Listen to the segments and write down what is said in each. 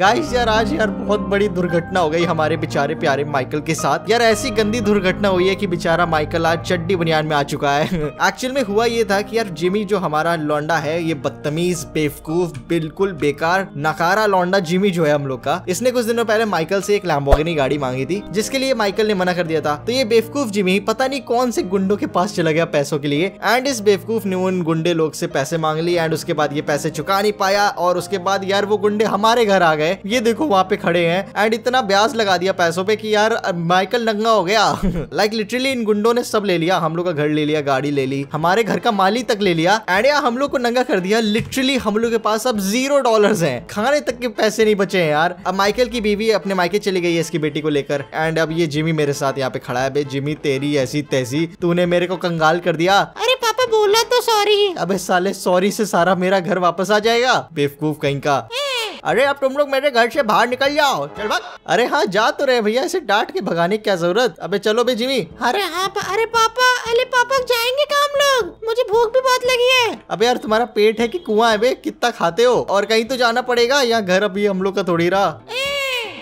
Guys यार आज यार बहुत बड़ी दुर्घटना हो गई हमारे बेचारे प्यारे माइकल के साथ यार ऐसी गंदी दुर्घटना हुई है कि बेचारा माइकल आज चड्डी बनियान में आ चुका है एक्चुअल में हुआ ये था कि यार जिमी जो हमारा लौंडा है ये बदतमीज बेवकूफ बिल्कुल बेकार नकारा लौंडा जिमी जो है हम लोग का इसने कुछ दिनों पहले माइकल से एक लैम्बोगिनी गाड़ी मांगी थी जिसके लिए माइकल ने मना कर दिया था तो ये बेवकूफ जिमी पता नहीं कौन से गुंडो के पास चला गया पैसों के लिए एंड इस बेवकूफ ने उन गुंडे लोग से पैसे मांग लिए एंड उसके बाद ये पैसे चुका नहीं पाया और उसके बाद यार वो गुंडे हमारे घर अंदर आ गए ये देखो वहां पे खड़े हैं एंड इतना ब्याज लगा दिया पैसों पे कि यार माइकल नंगा हो गया लाइक लिटरली इन गुंडों ने सब ले लिया हम लोग का घर ले लिया गाड़ी ले ली हमारे घर का माली तक ले लिया एंड यार हम लोग को नंगा कर दिया लिटरली हम लोग के पास अब जीरो डॉलर है खाने तक के पैसे नहीं बचे हैं यार अब माइकल की बीवी अपने माइके चली गई है इसकी बेटी को लेकर एंड अब ये जिमी मेरे साथ यहाँ पे खड़ा है जिमी तेरी ऐसी तेजी तूने मेरे को कंगाल कर दिया अरे पापा बोला तो सॉरी अबे साले सॉरी से सारा मेरा घर वापस आ जाएगा बेवकूफ कहीं का ए, अरे अब तुम लोग मेरे घर से बाहर निकल जाओ चल भाग अरे हाँ जा तो रहे भैया इसे डांट के भगाने की क्या जरूरत अबे चलो बे जीवी अरे हाँ अरे पापा अरे पापा जाएंगे काम लोग मुझे भूख भी बहुत लगी है अबे यार तुम्हारा पेट है कि कुआं है बे कितना खाते हो और कहीं तो जाना पड़ेगा यहाँ घर अभी हम लोग का थोड़ी रहा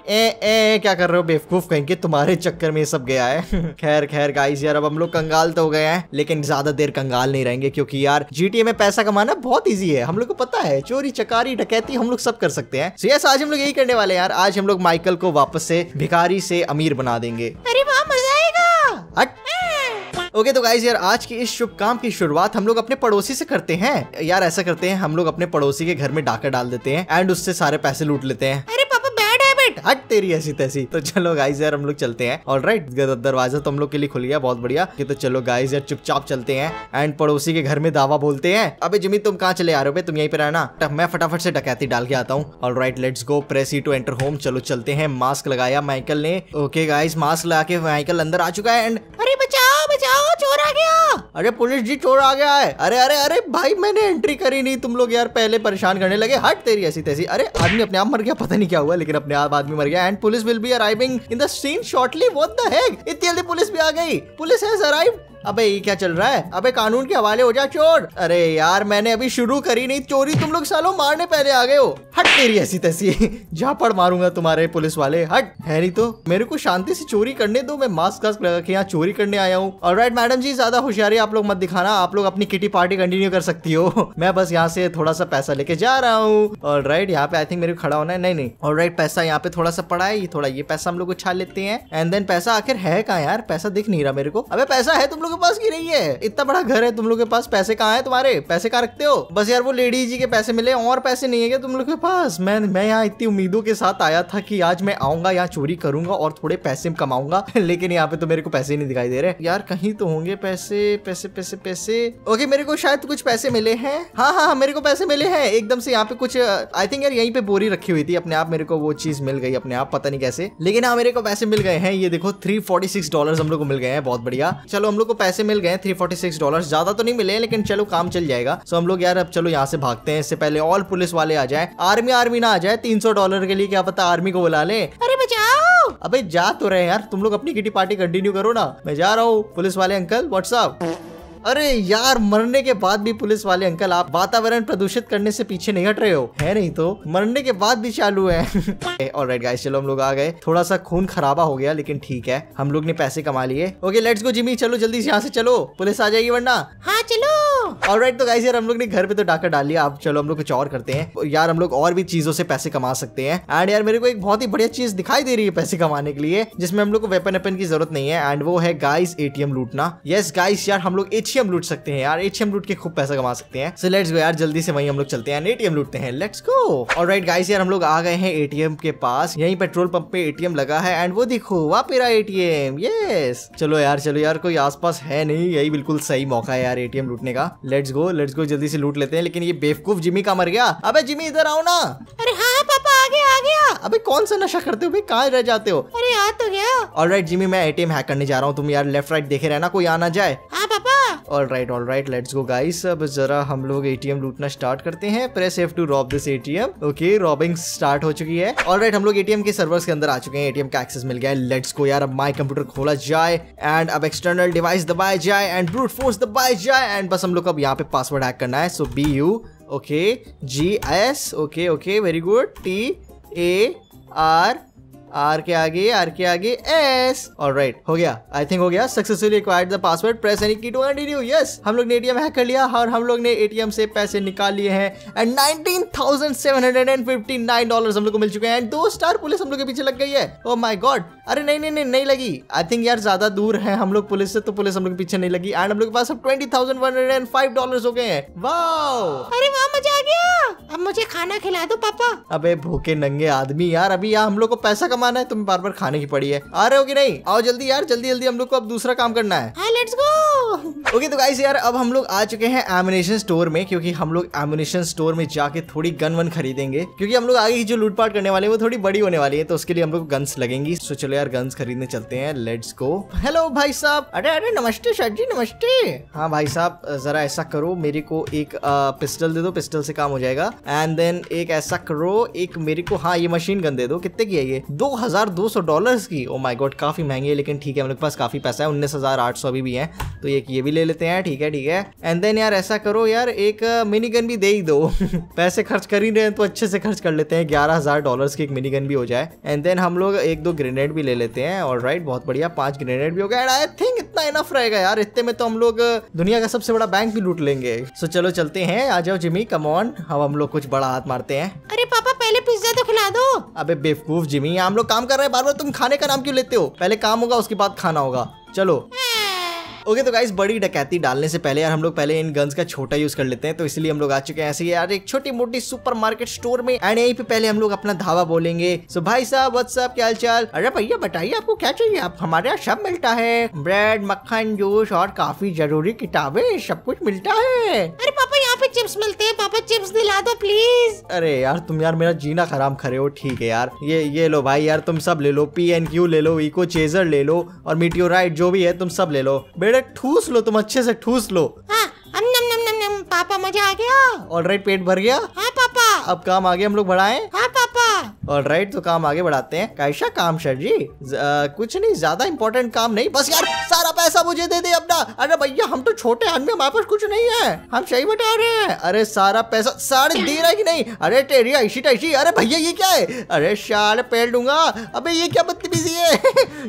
ए ए क्या कर रहे हो बेवकूफ कहेंगे तुम्हारे चक्कर में सब गया है खैर खैर गाइस यार अब हम लोग कंगाल तो हो गए हैं लेकिन ज्यादा देर कंगाल नहीं रहेंगे क्योंकि यार जीटीए में पैसा कमाना बहुत ईजी है हम लोग को पता है चोरी चकारी डकैती हम लोग सब कर सकते हैं सो यस आज हम लोग यही करने वाले यार आज हम लोग माइकल को वापस से भिखारी से अमीर बना देंगे अरे वहाँ मजा आएगा ओके okay, तो गाइज यार आज के इस शुभ काम की शुरुआत हम लोग अपने पड़ोसी से करते हैं यार ऐसा करते हैं हम लोग अपने पड़ोसी के घर में डाका डाल देते हैं एंड उससे सारे पैसे लूट लेते हैं हट तेरी ऐसी तैसी तो चलो गाइज यार हम लोग चलते हैं ऑल राइट दरवाजा तो हम लोग के लिए खुल गया बहुत बढ़िया कि तो चलो गाइज यार चुपचाप चलते हैं एंड पड़ोसी के घर में दावा बोलते हैं अबे जिमी तुम कहाँ चले आ रहे हो तुम यहीं पर रहना मैं फटाफट से डकैती डाल के आता हूँ all right let's go press to enter home चलो चलते हैं मास्क लगाया माइकल ने ओके गाइज मास्क लगा के माइकल अंदर आ चुका है एंड अरे बचा बचाओ बचाओ चोर आ गया अरे पुलिस जी चोर आ गया है अरे अरे अरे भाई मैंने एंट्री करी नहीं तुम लोग यार पहले परेशान करने लगे हट तेरी ऐसी तैसी अरे आदमी अपने आप मर गया पता नहीं क्या हुआ लेकिन अपने आप आदमी मर गया and police will be arriving in the scene shortly what the heck इतनी जल्दी पुलिस भी आ गई पुलिस हैज अराइव्ड अबे ये क्या चल रहा है अबे कानून के हवाले हो जा चोर अरे यार मैंने अभी शुरू करी नहीं चोरी तुम लोग सालों मारने पहले आ गए हो हट तेरी ऐसी तैसी झापड़ मारूंगा तुम्हारे पुलिस वाले हट है नहीं तो मेरे को शांति से चोरी करने दो मैं मास्क वास्क लगा के यहाँ चोरी करने आया हूँ और राइट मैडम जी ज्यादा होशियारी आप लोग मत दिखाना आप लोग अपनी किटी पार्टी कंटिन्यू कर सकती हो मैं बस यहाँ से थोड़ा सा पैसा लेके जा रहा हूँ और राइट यहाँ पे आई थिंक मेरे को खड़ा होना है नहीं नहीं और राइट पैसा यहाँ पे थोड़ा सा पड़ा है थोड़ा ये पैसा हम लोग उछाल लेते हैं एंड देन पैसा आखिर है कहाँ यार पैसा दिख नहीं रहा मेरे को अब पैसा है तुम लोग लोगों के पास की नहीं है इतना बड़ा घर है तुम लोग के पास पैसे कहाँ है तुम्हारे पैसे कहाँ रखते हो बस यार वो लेडी जी के पैसे मिले और पैसे नहीं है क्या तुम लोग के पास मैं मैं यहाँ इतनी उम्मीदों के साथ आया था की आज मैं आऊंगा यहाँ चोरी करूंगा और थोड़े पैसे कमाऊंगा लेकिन यहाँ पे तो मेरे को पैसे नहीं दिखाई दे रहे यार कहीं तो होंगे पैसे पैसे पैसे पैसे ओके मेरे को शायद कुछ पैसे मिले हैं हाँ, हाँ हाँ मेरे को पैसे मिले हैं एकदम से यहाँ पे कुछ आई थिंक यार यहीं पे बोरी रखी हुई थी अपने आप मेरे को वो चीज मिल गई अपने आप पता नहीं कैसे लेकिन हाँ मेरे को पैसे मिल गए हैं ये देखो थ्री फोर्टी सिक्स डॉलर हम लोग को मिल गए हैं बहुत बढ़िया चलो हम लोग को पैसे मिल गए थ्री फोर्टी सिक्स डॉलर ज्यादा तो नहीं मिले लेकिन चलो काम चल जाएगा सो हम लोग यार अब चलो यहाँ से भागते हैं इससे पहले ऑल पुलिस वाले आ जाए आर्मी आर्मी ना आ जाए तीन सौ डॉलर के लिए क्या पता आर्मी को बुला ले अरे बचाओ अबे जा तो रहे यार तुम लोग अपनी किटी पार्टी कंटिन्यू करो ना मैं जा रहा हूँ पुलिस वाले अंकल व्हाट्सअप अरे यार मरने के बाद भी पुलिस वाले अंकल आप वातावरण प्रदूषित करने से पीछे नहीं हट रहे हो है नहीं तो मरने के बाद भी चालू है और राइट गाइस चलो हम लोग आ गए थोड़ा सा खून खराबा हो गया लेकिन ठीक है हम लोग ने पैसे कमा लिए ओके लेट्स गो जिमी चलो जल्दी से यहाँ से चलो पुलिस आ जाएगी वरना हाँ चलो राइट तो गाइस यार हम लोग ने घर पे तो डाका डाल लिया अब चलो हम लोग कुछ और करते हैं यार हम लोग और भी चीजों से पैसे कमा सकते हैं एंड यार मेरे को एक बहुत ही बढ़िया चीज दिखाई दे रही है पैसे कमाने के लिए जिसमें हम लोग को वेपन वेपन की जरूरत नहीं है एंड वो है गाइस एटीएम लूटना यस yes, गाइस यार हम लोग एटीएम लूट सकते हैं यार एटीएम लूट के खूब पैसा कमा सकते हैं सो लेट्स गो यार जल्दी से वहीं हम लोग चलते हैं एटीएम लूटते हैं लेट्स गो राइट गाइस यार हम लोग आ गए हैं एटीएम के पास यही पेट्रोल पंप पे एटीएम लगा है एंड वो देखो वाह मेरा एटीएम यस चलो यार चलो यार कोई आसपास है नहीं यही बिल्कुल सही मौका है यार एटीएम लूटने का लेट्स गो लेट्स गो जल्दी से लूट लेते हैं लेकिन ये बेवकूफ जिमी का मर गया अबे जिमी इधर आओ ना अरे हाँ पापा आ गया आ गया अबे कौन सा नशा करते हो कहाँ रह जाते हो अरे आ तो गया ऑलराइट जिमी मैं एटीएम हैक करने जा रहा हूँ तुम यार लेफ्ट राइट देखे रहना कोई आना जाए हाँ पापा all right all right let's go guys अब जरा हम लोग एटीएम लूटना स्टार्ट करते हैं press F to rob this ATM okay robbing start हो चुकी है ऑल राइट हम लोग एटीएम के सर्वर्स के अंदर आ चुके हैं एटीएम का एक्सेस मिल गया है लेट्स गो यार अब माई कंप्यूटर खोला जाए एंड अब एक्सटर्नल डिवाइस दबाए जाए एंड ब्रूट फोर्स दबाए जाए एंड बस हम लोग अब यहाँ पे पासवर्ड हैक करना है so B U okay G S okay okay very good T A R R के आगे आर के आगे एस और राइट हो गया आई थिंक हो गया successfully required the password press any key to continue yes हम लोग ने एटीएम हैक कर लिया और हम लोग ने एटीएम से पैसे निकाल लिए हैं and nineteen thousand seven hundred and fifty nine dollar हम लोग को मिल चुके हैं एंड दो स्टार पुलिस हम लोग के पीछे लग गई है ओ माई गॉड अरे नहीं नहीं नहीं नहीं लगी आई थिंक यार ज़्यादा दूर है हम लोग पुलिस से तो पुलिस हम लोग पीछे नहीं लगी एंड हम लोग के पास अब twenty thousand one hundred and five dollar हो गए हैं अरे वाह मजा आ गया अब मुझे खाना खिला दो पापा अबे भूखे नंगे आदमी यार अभी यार हम लोग को पैसा कमाना है तुम्हें बार बार खाने की पड़ी है आ रहे हो कि नहीं आओ जल्दी यार जल्दी जल्दी हम लोग को अब दूसरा काम करना है लेट्स गो ओके तो गाइस यार अब हम लोग आ चुके हैं एमुनेशन स्टोर में क्योंकि हम लोग एमुनेशन स्टोर में जाके थोड़ी गन वन खरीदेंगे क्योंकि हम लोग आगे की जो लूटपाट करने वाले हैं वो थोड़ी बड़ी होने वाली है तो उसके लिए हम लोग गन्स लगेंगी सो चलो यार गन्स खरीदने चलते हैं लेट्स गो हेलो भाई साहब अरे अरे नमस्ते सर जी नमस्ते हाँ भाई साहब जरा ऐसा करो मेरे को एक आ, पिस्टल दे दो पिस्टल से काम हो जाएगा एंड देन एक ऐसा करो एक मेरे को हाँ ये मशीन गन दे दो कितने की है ये दो हजार दो सौ डॉलर की ओ माई गॉड काफी महंगी है लेकिन ठीक है हम लोग पास काफी पैसा है उन्नीस हजार आठ सौ अभी भी है तो एक ये भी ले लेते हैं ठीक है ठीक है एंड देन यार ऐसा करो यार एक मिनी गन भी दे ही दो पैसे खर्च कर ही रहे हैं तो अच्छे से खर्च कर लेते हैं ग्यारह हजार डॉलर की एक मिनी गन भी हो जाए एंड देन हम लोग एक दो ग्रेनेड भी ले लेते हैं और राइट बहुत बढ़िया पांच ग्रेनेड भी हो गया एंड आई थिंक इतना इनफ रहेगा यार इतने में तो हम लोग uh, दुनिया का सबसे बड़ा बैंक भी लूट लेंगे सो so, चलो चलते हैं आ जाओ जिमी कमॉन हम हम लोग कुछ बड़ा हाथ मारते हैं अरे पापा पहले पिज्जा तो खिला दो अबे बेवकूफ जिमी हम लोग काम कर रहे हैं बार बार तुम खाने का नाम क्यों लेते हो पहले काम होगा उसके बाद खाना होगा चलो हाँ, ओके तो गाइस बड़ी डकैती डालने से पहले यार हम लोग पहले इन गन्स का छोटा यूज कर लेते हैं तो इसलिए हम लोग आ चुके हैं ऐसे यार एक छोटी मोटी सुपर मार्केट स्टोर में एंड यहीं पे पहले हम लोग अपना धावा बोलेंगे सो भाई साहब व्हाट्सअप क्या हाल अरे भैया बताइए आपको क्या चाहिए आप हमारे यहाँ सब मिलता है ब्रेड मक्खन जूस और काफी जरूरी किताबें सब कुछ मिलता है अरे पापा पे चिप्स मिलते हैं पापा चिप्स दिला दो प्लीज अरे यार तुम यार मेरा जीना खराब खरे हो ठीक है यार ये ये लो भाई यार तुम सब ले लो पी एन क्यू ले लो इको चेजर ले लो और मीटियोराइट जो भी है तुम सब ले लो बेटा ठूस लो तुम अच्छे से ठूस लो हाँ, नम नम नम नम पापा मजा आ गया ऑल राइट पेट भर गया हाँ पापा अब काम आगे हम लोग बढ़ाए हाँ पापा ऑल राइट तो काम आगे बढ़ाते हैं कैसा काम सर जी आ, कुछ नहीं ज्यादा इम्पोर्टेंट काम नहीं बस यार सारा पैसा मुझे दे दे अपना अरे भैया हम तो छोटे आदमी हमारे पास कुछ नहीं है हम सही बता रहे हैं अरे सारा पैसा सारे दे रहा है कि नहीं अरे टेरी ऐसी टैसी अरे भैया ये क्या है अरे सारे पेड़ लूंगा अबे ये क्या बदतमीजी है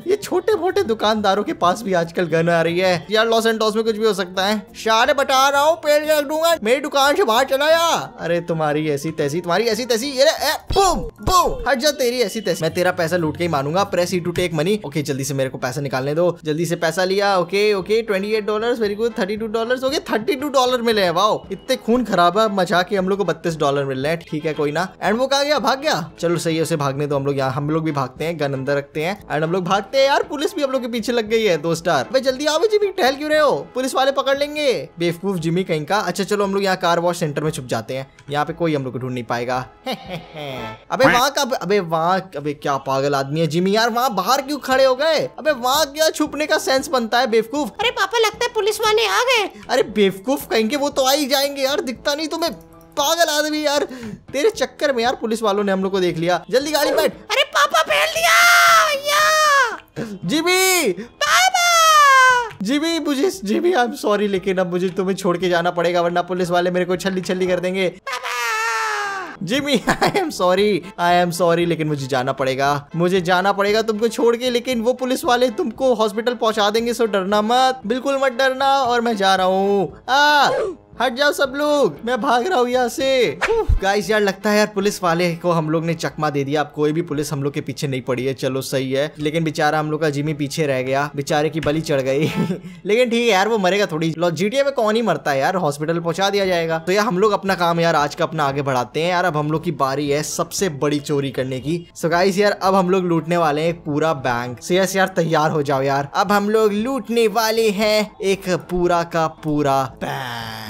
ये छोटे मोटे दुकानदारों के पास भी आजकल गन आ रही है यार लॉस एंड लॉस में कुछ भी हो सकता है सारे बता रहा हूँ पेड़ रख दूंगा मेरी दुकान से बाहर चला या अरे तुम्हारी ऐसी तैसी तुम्हारी ऐसी तैसी अरे बूम बूम हट जा तेरी ऐसी तैसी मैं तेरा पैसा लूट के ही मानूंगा press E to take money okay जल्दी से मेरे को पैसा निकालने दो जल्दी से पैसा लिया बढ़िया okay okay twenty eight dollar very good thirty two dollar okay thirty two dollar मिले हैं वाओ इतने खून खराब है मचा के हम लोग को बत्तीस डॉलर मिल रहे हैं ठीक है कोई ना एंड वो कहा गया भाग गया चलो सही है उसे भागने दो हम लोग यहाँ हम लोग भी भागते हैं गन अंदर रखते हैं एंड हम लोग भागते हैं यार पुलिस भी हम लोग के पीछे लग गई है दो स्टार भाई जल्दी आओ जिमी टहल क्यों रहे हो पुलिस वाले पकड़ लेंगे बेवकूफ जिमी कहीं का अच्छा चलो हम लोग यहाँ कार वॉश सेंटर में छुप जाते हैं यहाँ पे कोई हम लोग को ढूंढ नहीं पाएगा अबे वहाँ का अबे वहाँ अबे क्या पागल आदमी है जिमी यार वहाँ बाहर क्यों खड़े हो गए अबे वहाँ क्या छुपने का सेंस बनता जानता है बेवकूफ अरे पापा लगता है पुलिस वाले आ गए अरे बेवकूफ कहेंगे वो तो आ ही जाएंगे यार दिखता नहीं तुम्हें पागल आदमी यार तेरे चक्कर में यार पुलिस वालों ने हम लोग को देख लिया जल्दी गाड़ी बैठ अरे पापा फेल दिया जीबी जीबी मुझे जीबी आई एम सॉरी लेकिन अब मुझे तुम्हें छोड़ के जाना पड़ेगा वरना पुलिस वाले मेरे को छल्ली छल्ली कर देंगे Jimmy I am sorry I am sorry लेकिन मुझे जाना पड़ेगा मुझे जाना पड़ेगा तुमको छोड़ के लेकिन वो पुलिस वाले तुमको हॉस्पिटल पहुंचा देंगे सो डरना मत बिल्कुल मत डरना और मैं जा रहा हूँ हट जाओ सब लोग मैं भाग रहा हूँ यहाँ से गाइस यार लगता है यार पुलिस वाले को हम लोग ने चकमा दे दिया अब कोई भी पुलिस हम लोग के पीछे नहीं पड़ी है चलो सही है लेकिन बेचारा हम लोग का जिमी पीछे रह गया बेचारे की बली चढ़ गई लेकिन ठीक है यार वो मरेगा थोड़ी लो जीटीए में कौन ही मरता है यार हॉस्पिटल पहुंचा दिया जाएगा तो यार हम लोग अपना काम यार आज का अपना आगे बढ़ाते हैं यार अब हम लोग की बारी है सबसे बड़ी चोरी करने की सो गाइस यार अब हम लोग लूटने वाले है पूरा बैंक सो यस यार तैयार हो जाओ यार अब हम लोग लूटने वाले है एक पूरा का पूरा बैंक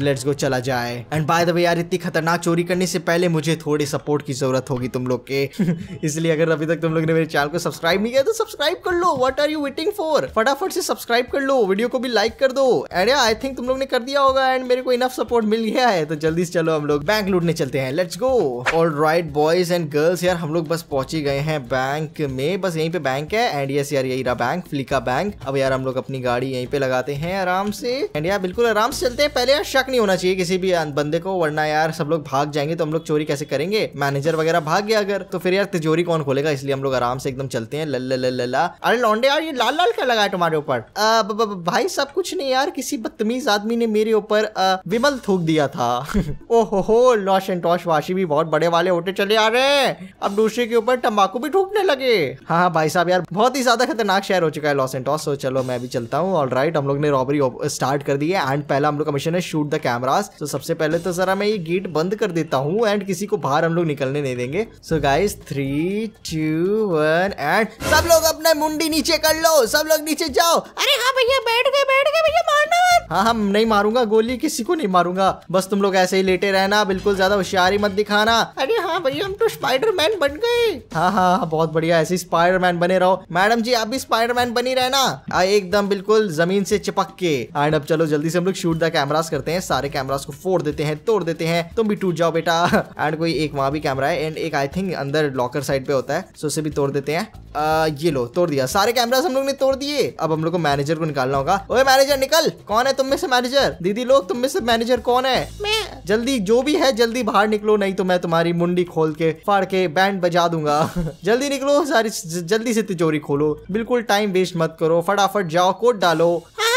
लेट्स गो चला जाए एंड बाय द वे यार इतनी खतरनाक चोरी करने से पहले मुझे थोड़ी सपोर्ट की जरूरत होगी तुम लोग के इसलिए अगर अभी तक तुम लोग ने मेरे चैनल को सब्सक्राइब नहीं किया तो सब्सक्राइब कर लो what are you waiting for फटाफट से सब्सक्राइब कर लो वीडियो को भी लाइक कर दो एंड आई थिंक तुम लोग ने कर दिया होगा एंड मेरे को इनफ सपोर्ट मिल गया है तो जल्दी से चलो हम लोग बैंक लूटने चलते हैं let's go all right boys and girls यार हम लोग बस पहुंच ही गए हैं बैंक में बस यहीं पे बैंक है एंड यस यार यही रहा बैंक फ्लिका बैंक अब यार हम लोग अपनी गाड़ी यहीं पे लगाते हैं आराम से एंड यार बिल्कुल आराम से चलते हैं पहले यार शक नहीं होना चाहिए किसी भी अं- बंदे को वरना यार सब लोग भाग जाएंगे तो हम लोग चोरी कैसे करेंगे मैनेजर वगैरह भाग गया अगर तो फिर यार तिजोरी कौन खोलेगा इसलिए हम लोग आराम से एकदम चलते हैं लल्ला लल्ला अरे लौंडे यार ये लाल लाल क्या लगा है तुम्हारे ऊपर भाई सब कुछ नहीं यार किसी बदतमीज आदमी ने मेरे ऊपर विमल थूक दिया था ओहो लॉश एंड टॉश वाशी भी बहुत बड़े वाले होते चले आ रहे हैं अब दूसरे के ऊपर तम्बाकू भी ठूकने लगे हाँ हाँ भाई साहब यार बहुत ही ज्यादा खतरनाक शहर हो चुका है लॉस एंड टॉस तो चलो मैं भी चलता हूँ ऑल राइट हम लोग ने रॉबरी स्टार्ट कर दी है एंड पहला हम लोग का मिशन है शूट द कैमराज तो सबसे पहले तो जरा मैं ये गेट बंद कर देता हूँ एंड किसी को बाहर हम लोग निकलने नहीं देंगे so guys three two one and सब लोग अपने मुंडी नीचे कर लो सब लोग नीचे जाओ अरे हाँ भैया बैठ गए बैठ गए भैया मारना हाँ हम हाँ, नहीं मारूंगा गोली किसी को नहीं मारूंगा बस तुम लोग ऐसे ही लेटे रहना बिल्कुल ज्यादा होशियारी मत दिखाना अरे हाँ भैया हम तो स्पाइडरमैन बन गए हाँ, हाँ हाँ बहुत बढ़िया ऐसे स्पाइडरमैन बने रहो मैडम जी आप भी स्पाइडरमैन बनी रहना एकदम बिल्कुल जमीन से चिपक के एंड अब चलो जल्दी से हम लोग शूट द कैमराज करते हैं हैं सारे कैमराज को फोड़ देते हैं तोड़ देते हैं तुम भी टूट जाओ बेटा एंड कोई एक वहां भी कैमरा है एंड एक आई थिंक अंदर लॉकर साइड पे होता है सो उसे भी तोड़ देते हैं आ, ये लो तोड़ दिया सारे कैमरा हम लोग ने तोड़ दिए अब हम लोग को मैनेजर को निकालना होगा ओए मैनेजर निकल कौन है तुम में से मैनेजर दीदी लोग तुम में से मैनेजर कौन है मैं जल्दी जो भी है जल्दी बाहर निकलो नहीं तो मैं तुम्हारी मुंडी खोल के फाड़ के बैंड बजा दूंगा जल्दी निकलो सारी जल्दी से तिजोरी खोलो बिल्कुल टाइम वेस्ट मत करो फटाफट जाओ कोट डालो हाँ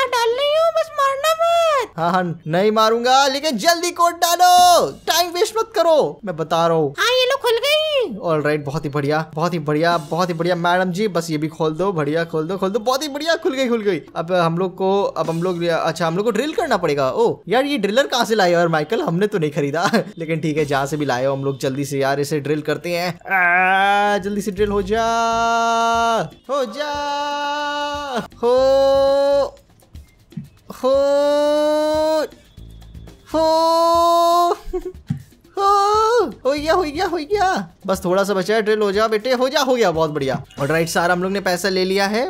हाँ हाँ नहीं मारूंगा लेकिन जल्दी कोड डालो टाइम वेस्ट मत करो मैं बता रहा हूँ हाँ ये लो खुल गई ऑल राइट बहुत ही बढ़िया बहुत ही बढ़िया बहुत ही बढ़िया मैडम जी बस ये भी खोल दो बढ़िया खोल दो खोल दो बहुत ही बढ़िया खुल गई खुल गई अब हम लोग को अब हम लोग अच्छा हम लोग को ड्रिल करना पड़ेगा ओ यार ये ड्रिलर कहाँ से लाए यार माइकल हमने तो नहीं खरीदा लेकिन ठीक है जहाँ से भी लाए हो हम लोग जल्दी से यार इसे ड्रिल करते हैं जल्दी से ड्रिल हो जा हो जा हो food! Food! हाँ, हो गया हो गया हो गया बस थोड़ा सा बचा है ड्रिल हो जा बेटे हो जा हो गया बहुत बढ़िया और राइट हम लोग ने पैसा ले लिया है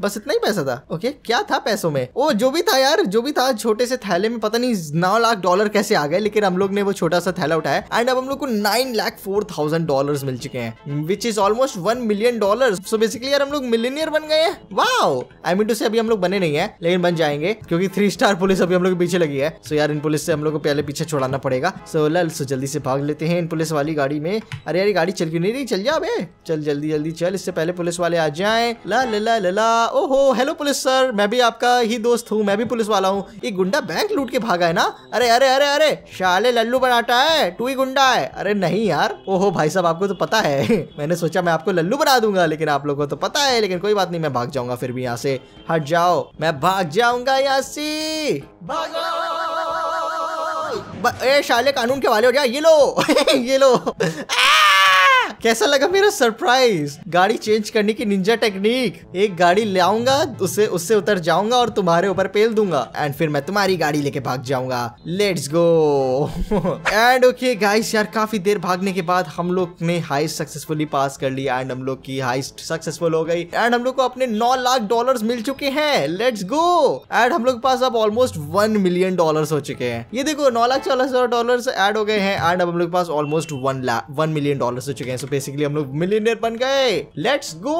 बस इतना ही पैसा था ओके क्या था पैसों में ओ जो भी था यार जो भी था छोटे से थैले में पता नहीं नौ लाख डॉलर कैसे आ गए लेकिन हम लोग ने वो छोटा सा थैला उठाया एंड अब हम लोग को nine lakh four thousand dollar मिल चुके हैं which is almost one million dollar so basically यार हम लोग मिलीनियर बन गए वाओ आई मीन टू से अभी हम लोग बने नहीं है लेकिन बन जाएंगे क्योंकि थ्री स्टार पुलिस अभी हम लोग पीछे लगी है सो यार इन पुलिस से हम लोग को पहले पीछे छोड़ाना पड़ेगा सो लल सो जल्दी से भाग लेते हैं इन पुलिस वाली गाड़ी में अरे अरे गाड़ी चल क्यों नहीं रही चल जा बे चल जल्दी जल्दी चल इससे पहले पुलिस वाले आ जाए ला ला ला ला ओहो हेलो पुलिस सर मैं भी आपका ही दोस्त हूँ मैं भी पुलिस वाला हूँ एक गुंडा बैंक लूट के भागा है ना अरे अरे अरे अरे शाले लल्लू बनाटा है तू ही गुंडा है अरे नहीं यार ओहो भाई साहब आपको तो पता है मैंने सोचा मैं आपको लल्लू बना दूंगा लेकिन आप लोगों को तो पता है लेकिन कोई बात नहीं मैं भाग जाऊंगा फिर भी यहाँ से हट जाओ मैं भाग जाऊंगा यहाँ से भागो ए शाले कानून के वाले हो जाए ये लो ये लो कैसा लगा मेरा सरप्राइज गाड़ी चेंज करने की निंजा टेक्निक एक गाड़ी ले आऊंगा उसे उससे उतर जाऊंगा और तुम्हारे ऊपर पेल दूंगा एंड फिर मैं तुम्हारी गाड़ी लेके भाग जाऊंगा let's go and okay guys यार काफी देर भागने के बाद हम लोग ने हाइस्ट सक्सेसफुली पास कर लिया एंड हम लोग की हाइस्ट सक्सेसफुल हो गई एंड हम लोग को अपने नौ लाख डॉलर मिल चुके हैं लेट्स गो एंड हम लोग के पास अब ऑलमोस्ट वन मिलियन डॉलर हो चुके हैं ये देखो नौ लाख चालीस हजार डॉलर एड हो गए हैं एंड अब हम लोग के पास almost one lakh one million dollar हो चुके हैं बेसिकली हम लोग मिलीनियर बन गए लेट्स गो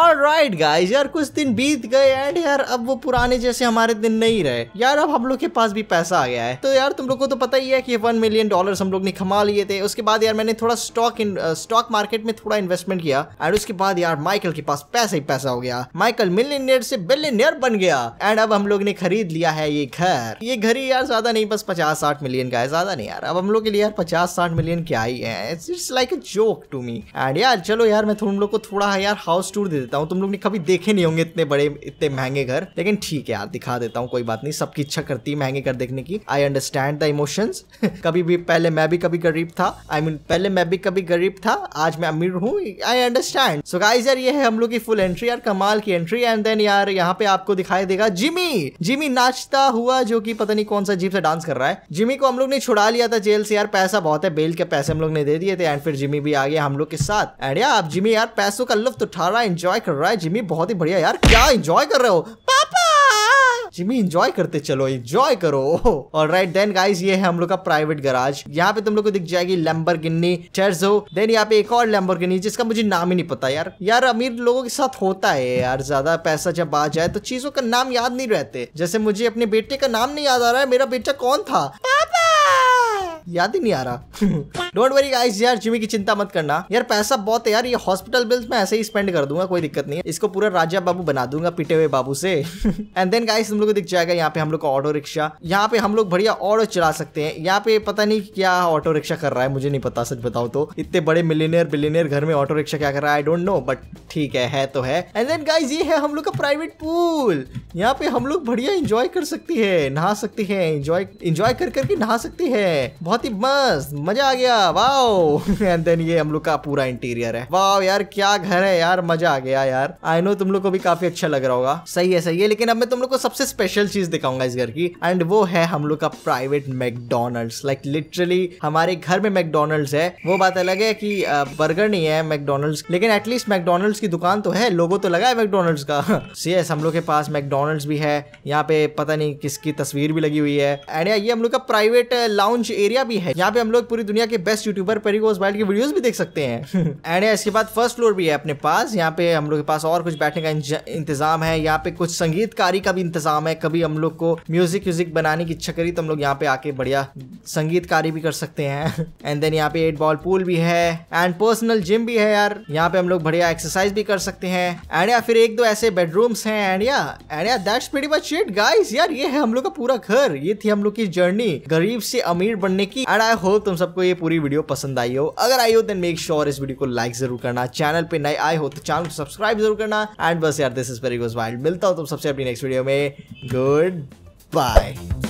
और राइट गाइज यार कुछ दिन बीत गए एंड यार अब वो पुराने जैसे हमारे दिन नहीं रहे यार अब हम लोग के पास भी पैसा आ गया है तो यार तुम लोग को तो पता ही है कि वन मिलियन डॉलर हम लोग ने कमा लिए थे उसके बाद यार मैंने थोड़ा स्टॉक स्टॉक मार्केट में थोड़ा इन्वेस्टमेंट किया एंड उसके बाद यार माइकल के पास पैसा ही पैसा हो गया माइकल मिलीनियर से बिलीनियर बन गया एंड अब हम लोग ने खरीद लिया है ये घर ये घर ही यार ज्यादा नहीं बस पचास साठ मिलियन का है ज्यादा नहीं यार अब हम लोग के लिए यार पचास साठ मिलियन क्या ही है it's like a joke to me and यार चलो यार मैं तुम लोग को थोड़ा यार हाउस टूर दे देता हूँ तुम लोग ने कभी देखे नहीं होंगे इतने बड़े इतने महंगे घर लेकिन ठीक है यार दिखा देता हूँ कोई बात नहीं सबकी इच्छा करती है महंगे घर देखने की आई अंडरस्टैंड द इमोशंस कभी भी पहले मैं भी कभी गरीब था आई I मीन mean, पहले मैं भी कभी गरीब था आज मैं अमीर हूँ आई अंडरस्टैंड सो गाइज यार ये है हम लोग की फुल एंट्री यार कमाल की एंट्री एंड देन यार यहाँ पे आपको दिखाई देगा जिमी जिमी नाचता हुआ जो की पता नहीं कौन सा जीप से डांस कर रहा है जिमी को हम लोग ने छुड़ा लिया था जेल से यार पैसा बहुत है बेल के पैसे हम लोग ने दे दिए थे एंड फिर जिमी जिमी भी आ गया हम लोग के साथ एंड यार आप जिमी यार पैसों का लुफ्त उठा रहा है इंजॉय कर रहा है जिमी बहुत ही बढ़िया यार क्या इंजॉय कर रहे हो जिमी एंजॉय करते चलो एंजॉय करो और राइट देन गाइज ये है हम लोग का प्राइवेट गराज यहाँ पे तुम लोग को दिख जाएगी लेम्बर गिन्नी टेरजो देन यहाँ पे एक और लेम्बर गिन्नी जिसका मुझे नाम ही नहीं पता यार यार अमीर लोगों के साथ होता है यार ज्यादा पैसा जब आ जाए तो चीजों का नाम याद नहीं रहते जैसे मुझे अपने बेटे का नाम नहीं याद आ रहा है मेरा बेटा कौन था पा! याद ही नहीं आ रहा डोंट वरी गाइस यार जिमी की चिंता मत करना यार पैसा बहुत है यार ये हॉस्पिटल बिल्स मैं ऐसे ही स्पेंड कर दूंगा कोई दिक्कत नहीं है इसको पूरा राजा बाबू बना दूंगा पिटे हुए बाबू से एंड देन गाइस हम लोग को दिख जाएगा यहाँ पे हम लोग का ऑटो रिक्शा यहाँ पे हम लोग बढ़िया ऑटो चला सकते हैं यहाँ पे पता नहीं क्या ऑटो रिक्शा कर रहा है मुझे नहीं पता सच बताओ तो इतने बड़े मिलीनियर बिलीनियर घर में ऑटो रिक्शा क्या कर रहा है आई डोंट नो बट ठीक है है तो है एंड देन गाइस ये है हम लोग का प्राइवेट पूल यहाँ पे हम लोग बढ़िया इंजॉय कर सकती है नहा सकती है इंजॉय इंजॉय कर करके नहा सकती है बहुत बहुत ही मस्त मजा आ गया वाओ एंड देन ये हम लोग का पूरा इंटीरियर है वाओ यार क्या घर है यार मजा आ गया यार आई नो तुम लोग को भी काफी अच्छा लग रहा होगा सही है सही है लेकिन अब मैं तुम लोग को सबसे स्पेशल चीज दिखाऊंगा इस घर की एंड वो है हम लोग का प्राइवेट मैकडोनल्ड्स लाइक लिटरली हमारे घर में मैकडोनल्ड्स है वो बात अलग है की बर्गर नहीं है मैकडोनल्ड्स लेकिन एटलीस्ट मैकडोनल्ड्स की दुकान तो है लोगो तो लगा है मैकडोनल्ड्स का सी एस हम लोग के पास मैकडोनल्ड्स भी है यहाँ पे पता नहीं किसकी तस्वीर भी लगी हुई है एंड ये हम लोग का प्राइवेट लाउंज एरिया इंडिया भी है यहाँ पे हम लोग पूरी दुनिया के बेस्ट यूट्यूबर पेरिगोस वाइल्ड की वीडियोस भी देख सकते हैं एंड इसके बाद फर्स्ट फ्लोर भी है अपने पास यहाँ पे हम लोग के पास और कुछ बैठने का इंतजाम है यहाँ पे कुछ संगीतकारी का भी इंतजाम है कभी हम लोग को म्यूजिक व्यूजिक बनाने की इच्छा करी तो हम लोग यहाँ पे आके बढ़िया संगीतकारी भी कर सकते हैं एंड देन यहाँ पे एट बॉल पूल भी है एंड पर्सनल जिम भी है यार यहाँ पे हम लोग बढ़िया एक्सरसाइज भी कर सकते हैं एंड या फिर एक दो ऐसे बेडरूम्स हैं एंड या एंड या that's pretty much it guys यार ये है हम लोग का पूरा घर ये थी हम लोग की जर्नी गरीब से अमीर बनने की एंड आई होप तुम सबको ये पूरी वीडियो पसंद आई हो अगर आई हो देन मेक श्योर इस वीडियो को लाइक जरूर करना चैनल पे नए आए हो तो चैनल को सब्सक्राइब जरूर करना एंड बस यार this is Perry goes wild मिलता हूँ तुम सबसे अपनी नेक्स्ट वीडियो में गुड बाय